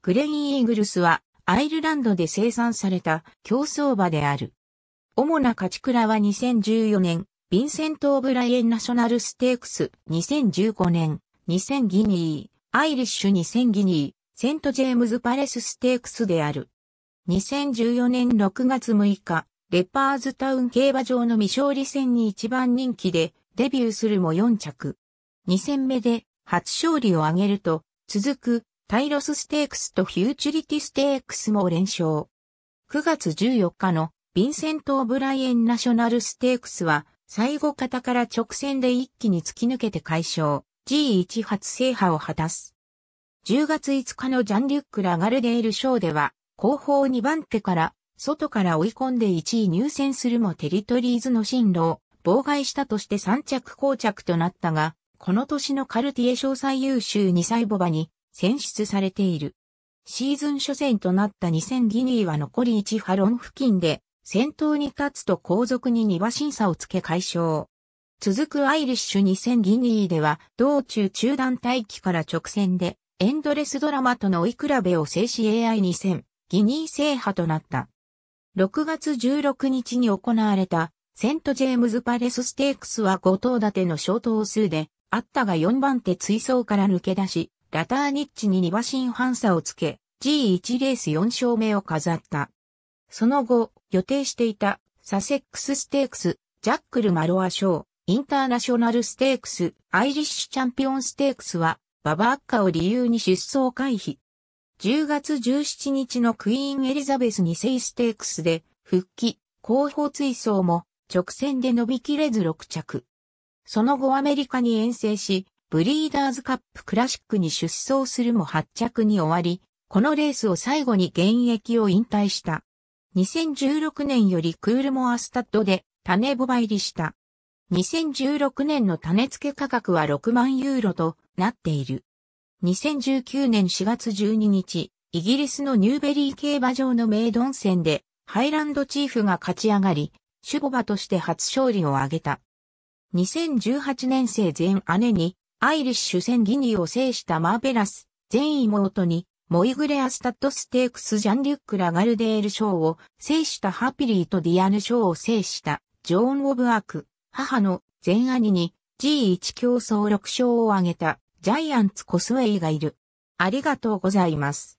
グレインイーグルスはアイルランドで生産された競争馬である。主な勝ち倉は2014年、ヴィンセント・オブライエン・ナショナル・ステークス2015年、2000ギニー、アイリッシュ2000ギニー、セント・ジェームズ・パレス・ステークスである。2014年6月6日、レパーズタウン競馬場の未勝利戦に一番人気でデビューするも4着。2戦目で初勝利を挙げると、続くタイロスステークスとフューチュリティステークスも連勝。9月14日のヴィンセント・オブライエン・ナショナルステークスは、最後方から直線で一気に突き抜けて解消、G1 発制覇を果たす。10月5日のジャン・リュック・ラガルデール賞では、後方2番手から、外から追い込んで1位入選するもテリトリーズの進路を妨害したとして3着後着となったが、この年のカルティエ賞最優秀2歳ボバに選出されている。シーズン初戦となった2000ギニーは残り1ロン付近で、先頭に立つと後続に2馬審査をつけ解消。続くアイリッシュ2000ギニーでは、道中中断待機から直線で、エンドレスドラマとの追い比べを制し AI2000 ギニー制覇となった。6月16日に行われたセント・ジェームズ・パレス・ステークスは5頭立ての小頭数で、あったが4番手追走から抜け出し、ラターニッチに2馬身半差をつけ、G1 レース4勝目を飾った。その後、予定していたサセックスステークス、ジャックル・マロア賞、インターナショナルステークス、アイリッシュチャンピオンステークスは、ババアッカを理由に出走回避。10月17日のクイーン・エリザベス2世ステークスで、復帰、後方追走も、直線で伸びきれず6着。その後アメリカに遠征し、ブリーダーズカップクラシックに出走するも発着に終わり、このレースを最後に現役を引退した。2016年よりクールモアスタッドで種ボバ入りした。2016年の種付け価格は6万ユーロとなっている。2019年4月12日、イギリスのニューベリー競馬場のメイドン戦で、ハイランドチーフが勝ち上がり、シュボバとして初勝利を挙げた。2018年生前姉にアイリッシュ戦ギニを制したマーベラス、全妹に、モイグレアスタッドステークスジャンリュック・ラガルデール賞を制したハピリーとディアヌ賞を制したジョーン・オブ・アーク、母の全兄に G1 競争6賞を挙げたジャイアンツ・コスウェイがいる。ありがとうございます。